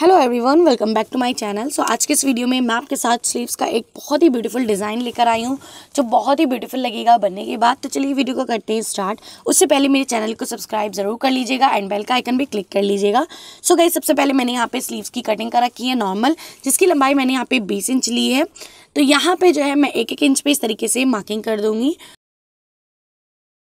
hello everyone welcome back to my channel so आज के इस वीडियो में मैं आपके साथ स्लीव्स का एक बहुत ही ब्यूटीफुल डिज़ाइन लेकर आई हूँ जो बहुत ही ब्यूटीफुल लगेगा बनने के बाद तो चलिए वीडियो को करते हैं स्टार्ट उससे पहले मेरे चैनल को सब्सक्राइब जरूर कर लीजिएगा एंड बेल का आइकन भी क्लिक कर लीजिएगा सो so गई सबसे पहले मैंने यहाँ पर स्लीव्स की कटिंग कर रखी है नॉर्मल जिसकी लंबाई मैंने यहाँ पर बीस इंच ली है तो यहाँ पर जो है मैं एक एक इंच पर इस तरीके से मार्किंग कर दूँगी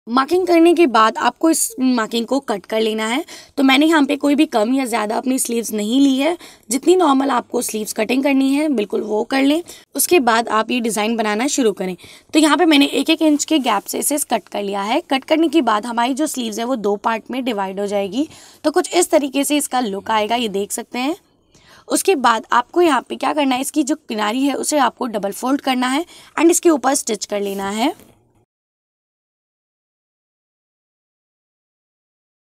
मार्किंग करने के बाद आपको इस मार्किंग को कट कर लेना है तो मैंने यहाँ पे कोई भी कम या ज़्यादा अपनी स्लीव्स नहीं ली है जितनी नॉर्मल आपको स्लीव्स कटिंग करनी है बिल्कुल वो कर लें उसके बाद आप ये डिज़ाइन बनाना शुरू करें तो यहाँ पे मैंने एक एक इंच के गैप से इसे कट कर लिया है कट करने के बाद हमारी जो स्लीव्स है वो दो पार्ट में डिवाइड हो जाएगी तो कुछ इस तरीके से इसका लुक आएगा ये देख सकते हैं उसके बाद आपको यहाँ पर क्या करना है इसकी जो किनारी है उसे आपको डबल फोल्ड करना है एंड इसके ऊपर स्टिच कर लेना है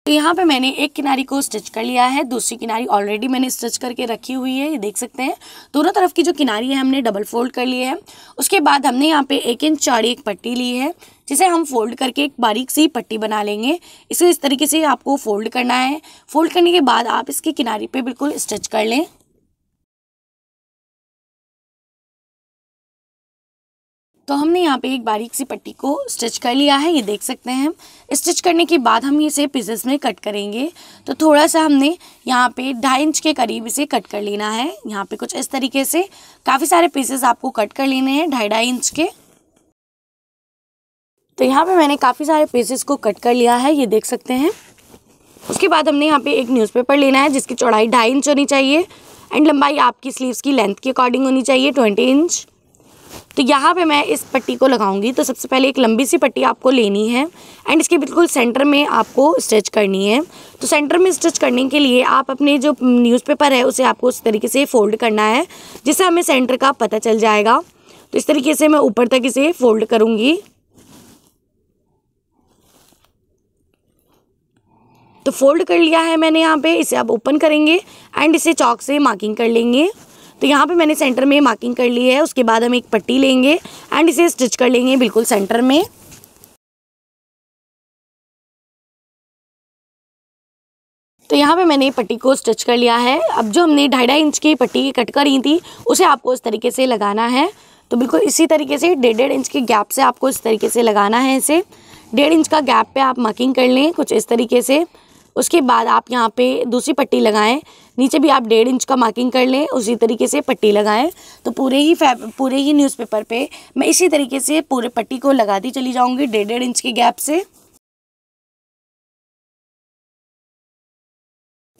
तो यहाँ पे मैंने एक किनारी को स्टिच कर लिया है दूसरी किनारी ऑलरेडी मैंने स्टिच करके रखी हुई है ये देख सकते हैं दोनों तरफ की जो किनारी है हमने डबल फोल्ड कर ली है उसके बाद हमने यहाँ पे एक इंच चौड़ी एक पट्टी ली है जिसे हम फोल्ड करके एक बारीक सी पट्टी बना लेंगे इसे इस तरीके से आपको फोल्ड करना है फोल्ड करने के बाद आप इसके किनारी पर बिल्कुल स्टिच कर लें तो हमने यहाँ पे एक बारीक सी पट्टी को स्टिच कर लिया है ये देख सकते हैं हम स्टिच करने के बाद हम इसे पीसेस में कट करेंगे तो थोड़ा सा हमने यहाँ पे ढाई इंच के करीब इसे कट कर लेना है यहाँ पे कुछ इस तरीके से काफ़ी सारे पीसेस आपको कट कर लेने हैं ढाई ढाई इंच के तो यहाँ पे मैंने काफ़ी सारे पीसेस को कट कर लिया है ये देख सकते हैं उसके बाद हमने यहाँ पे एक न्यूज़पेपर लेना है जिसकी चौड़ाई ढाई इंच होनी चाहिए एंड लंबाई आपकी स्लीवस की लेंथ के अकॉर्डिंग होनी चाहिए ट्वेंटी इंच तो यहाँ पे मैं इस पट्टी को लगाऊंगी तो सबसे पहले एक लंबी सी पट्टी आपको लेनी है एंड इसके बिल्कुल सेंटर में आपको स्टिच करनी है तो सेंटर में स्टिच करने के लिए आप अपने जो न्यूज़पेपर है उसे आपको उस तरीके से फोल्ड करना है जिससे हमें सेंटर का पता चल जाएगा तो इस तरीके से मैं ऊपर तक इसे फोल्ड करूँगी तो फोल्ड कर लिया है मैंने यहाँ पे इसे आप ओपन करेंगे एंड इसे चौक से मार्किंग कर लेंगे तो यहाँ पे मैंने सेंटर में मार्किंग कर ली है उसके बाद हम एक पट्टी लेंगे एंड इसे स्टिच कर लेंगे बिल्कुल सेंटर में तो यहाँ पे मैंने पट्टी को स्टिच कर लिया है अब जो हमने ढाई ढाई इंच की पट्टी कट करी थी उसे आपको इस तरीके से लगाना है तो बिल्कुल इसी तरीके से डेढ़ डेढ़ इंच के गैप से आपको इस तरीके से लगाना है इसे डेढ़ इंच का गैप पे आप मार्किंग कर लें कुछ इस तरीके से उसके बाद आप यहाँ पे दूसरी पट्टी लगाएं नीचे भी आप डेढ़ इंच का मार्किंग कर लें उसी तरीके से पट्टी लगाएं तो पूरे ही पूरे ही न्यूज़पेपर पे मैं इसी तरीके से पूरे पट्टी को लगाती चली जाऊंगी डेढ़ डेढ़ इंच के गैप से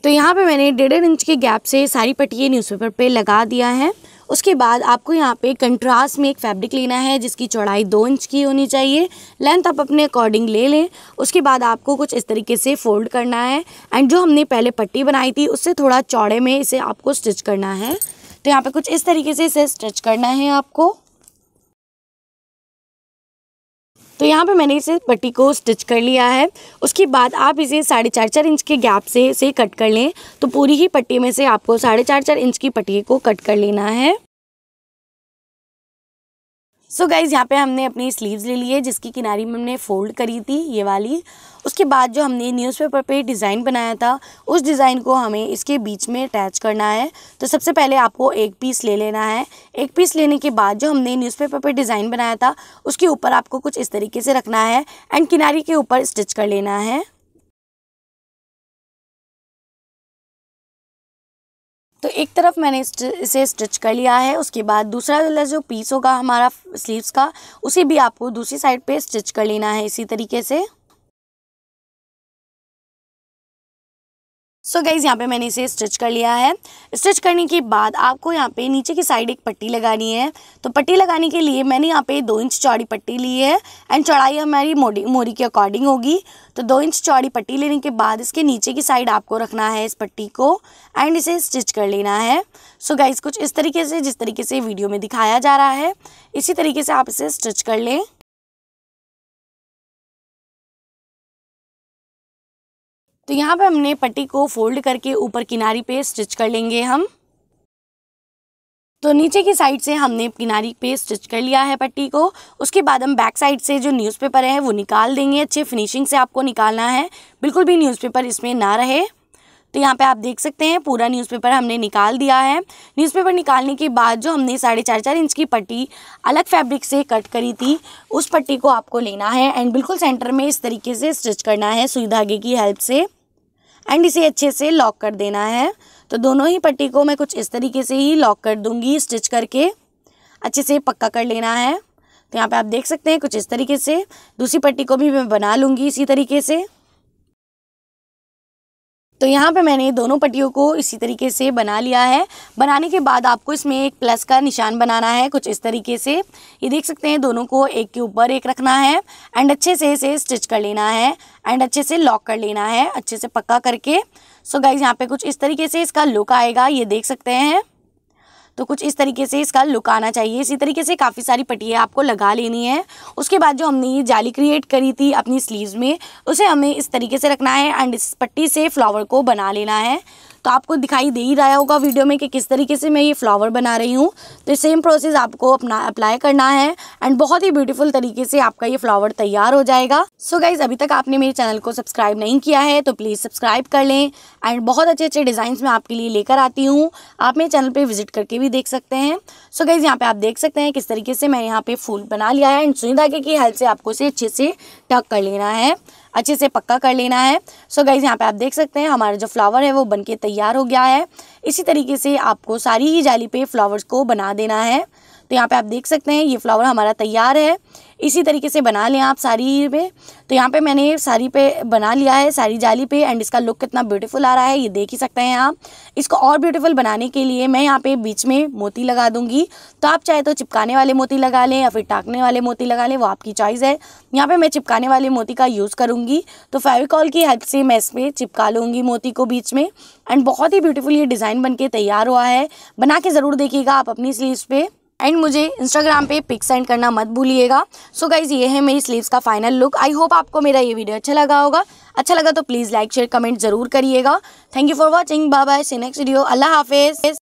तो यहाँ पे मैंने डेढ़ इंच के गैप से सारी पट्टी न्यूज़पेपर पे लगा दिया है उसके बाद आपको यहाँ पे कंट्रास्ट में एक फैब्रिक लेना है जिसकी चौड़ाई दो इंच की होनी चाहिए लेंथ आप अपने अकॉर्डिंग ले लें उसके बाद आपको कुछ इस तरीके से फोल्ड करना है एंड जो हमने पहले पट्टी बनाई थी उससे थोड़ा चौड़े में इसे आपको स्टिच करना है तो यहाँ पे कुछ इस तरीके से इसे स्टिच करना है आपको तो यहाँ पे मैंने इसे पट्टी को स्टिच कर लिया है उसके बाद आप इसे साढ़े चार चार इंच के गैप से इसे कट कर लें तो पूरी ही पट्टी में से आपको साढ़े चार चार इंच की पट्टी को कट कर लेना है सो so गाइज़ यहाँ पे हमने अपनी स्लीव्स ले ली है जिसकी किनारी में हमने फ़ोल्ड करी थी ये वाली उसके बाद जो हमने न्यूज़पेपर पे डिज़ाइन बनाया था उस डिज़ाइन को हमें इसके बीच में अटैच करना है तो सबसे पहले आपको एक पीस ले लेना है एक पीस लेने के बाद जो हमने न्यूज़पेपर पे डिज़ाइन बनाया था उसके ऊपर आपको कुछ इस तरीके से रखना है एंड किनारी के ऊपर स्टिच कर लेना है तो एक तरफ मैंने इसे स्टिच कर लिया है उसके बाद दूसरा वाला जो पीस होगा हमारा स्लीव्स का उसे भी आपको दूसरी साइड पे स्टिच कर लेना है इसी तरीके से सो गाइज़ यहाँ पे मैंने इसे स्टिच कर लिया है स्टिच करने के बाद आपको यहाँ पे नीचे की साइड एक पट्टी लगानी है तो पट्टी लगाने के लिए मैंने यहाँ पे दो इंच चौड़ी पट्टी ली है एंड चौड़ाई हमारी मोड़ी मोरी के अकॉर्डिंग होगी तो दो इंच चौड़ी पट्टी लेने के बाद इसके नीचे की साइड आपको रखना है इस पट्टी को एंड इसे स्टिच कर लेना है सो so गाइज़ कुछ इस तरीके से जिस तरीके से वीडियो में दिखाया जा रहा है इसी तरीके से आप इसे स्टिच कर लें तो यहाँ पे हमने पट्टी को फोल्ड करके ऊपर किनारी पे स्टिच कर लेंगे हम तो नीचे की साइड से हमने किनारी पे स्टिच कर लिया है पट्टी को उसके बाद हम बैक साइड से जो न्यूज़पेपर है वो निकाल देंगे अच्छे फिनिशिंग से आपको निकालना है बिल्कुल भी न्यूज़पेपर इसमें ना रहे तो यहाँ पे आप देख सकते हैं पूरा न्यूज़पेपर हमने निकाल दिया है न्यूज़पेपर निकालने के बाद जो हमने साढ़े चार चार इंच की पट्टी अलग फैब्रिक से कट करी थी उस पट्टी को आपको लेना है एंड बिल्कुल सेंटर में इस तरीके से स्टिच करना है सुई धागे की हेल्प से एंड इसे अच्छे से लॉक कर देना है तो दोनों ही पट्टी को मैं कुछ इस तरीके से ही लॉक कर दूंगी स्टिच करके अच्छे से पक्का कर लेना है तो यहाँ पे आप देख सकते हैं कुछ इस तरीके से दूसरी पट्टी को भी मैं बना लूँगी इसी तरीके से तो यहाँ पे मैंने दोनों पट्टियों को इसी तरीके से बना लिया है बनाने के बाद आपको इसमें एक प्लस का निशान बनाना है कुछ इस तरीके से ये देख सकते हैं दोनों को एक के ऊपर एक रखना है एंड अच्छे से इसे स्टिच कर लेना है एंड अच्छे से लॉक कर लेना है अच्छे से पक्का करके सो गाइज यहाँ पे कुछ इस तरीके से इसका लुक आएगा ये देख सकते हैं तो कुछ इस तरीके से इसका लुक आना चाहिए इसी तरीके से काफ़ी सारी पट्टियाँ आपको लगा लेनी है उसके बाद जो हमने ये जाली क्रिएट करी थी अपनी स्लीव्स में उसे हमें इस तरीके से रखना है एंड इस पट्टी से फ्लावर को बना लेना है तो आपको दिखाई दे ही रहा होगा वीडियो में कि किस तरीके से मैं ये फ्लावर बना रही हूँ तो सेम प्रोसेस आपको अपना अप्लाई करना है एंड बहुत ही ब्यूटीफुल तरीके से आपका ये फ्लावर तैयार हो जाएगा सो so गाइज अभी तक आपने मेरे चैनल को सब्सक्राइब नहीं किया है तो प्लीज़ सब्सक्राइब कर लें एंड बहुत अच्छे अच्छे डिज़ाइन मैं आपके लिए लेकर आती हूँ आप मेरे चैनल पर विजिट करके भी देख सकते हैं सो गाइज़ यहाँ पर आप देख सकते हैं किस तरीके से मैंने यहाँ पे फूल बना लिया है एंड सुनी धागे की हेल्प से आपको इसे अच्छे से टक कर लेना है अच्छे से पक्का कर लेना है सो गाइज यहाँ पे आप देख सकते हैं हमारा जो फ्लावर है वो बनके तैयार हो गया है इसी तरीके से आपको सारी ही जाली पे फ्लावर्स को बना देना है तो यहाँ पे आप देख सकते हैं ये फ्लावर हमारा तैयार है इसी तरीके से बना लें आप साड़ी पे तो यहाँ पे मैंने साड़ी पे बना लिया है साड़ी जाली पे एंड इसका लुक कितना ब्यूटीफुल आ रहा है ये देख ही सकते हैं आप इसको और ब्यूटीफुल बनाने के लिए मैं यहाँ पे बीच में मोती लगा दूंगी तो आप चाहे तो चिपकाने वाले मोती लगा लें या फिर टाँकने वाले मोती लगा लें वो आपकी चॉइस है यहाँ पर मैं चिपकाने वाले मोती का यूज़ करूँगी तो फेविकॉल की हेल्प से मैं इस पर चिपका लूँगी मोती को बीच में एंड बहुत ही ब्यूटीफुल ये डिज़ाइन बन तैयार हुआ है बना के ज़रूर देखिएगा आप अपनी स्लीव पर एंड मुझे इंस्टाग्राम पे पिक सेंड करना मत भूलिएगा सो गाइज ये है मेरी स्लीव्स का फाइनल लुक आई होप आपको मेरा ये वीडियो अच्छा लगा होगा अच्छा लगा तो प्लीज़ लाइक शेयर कमेंट ज़रूर करिएगा thank you for watching bye bye see next video अल्लाह हाफिज़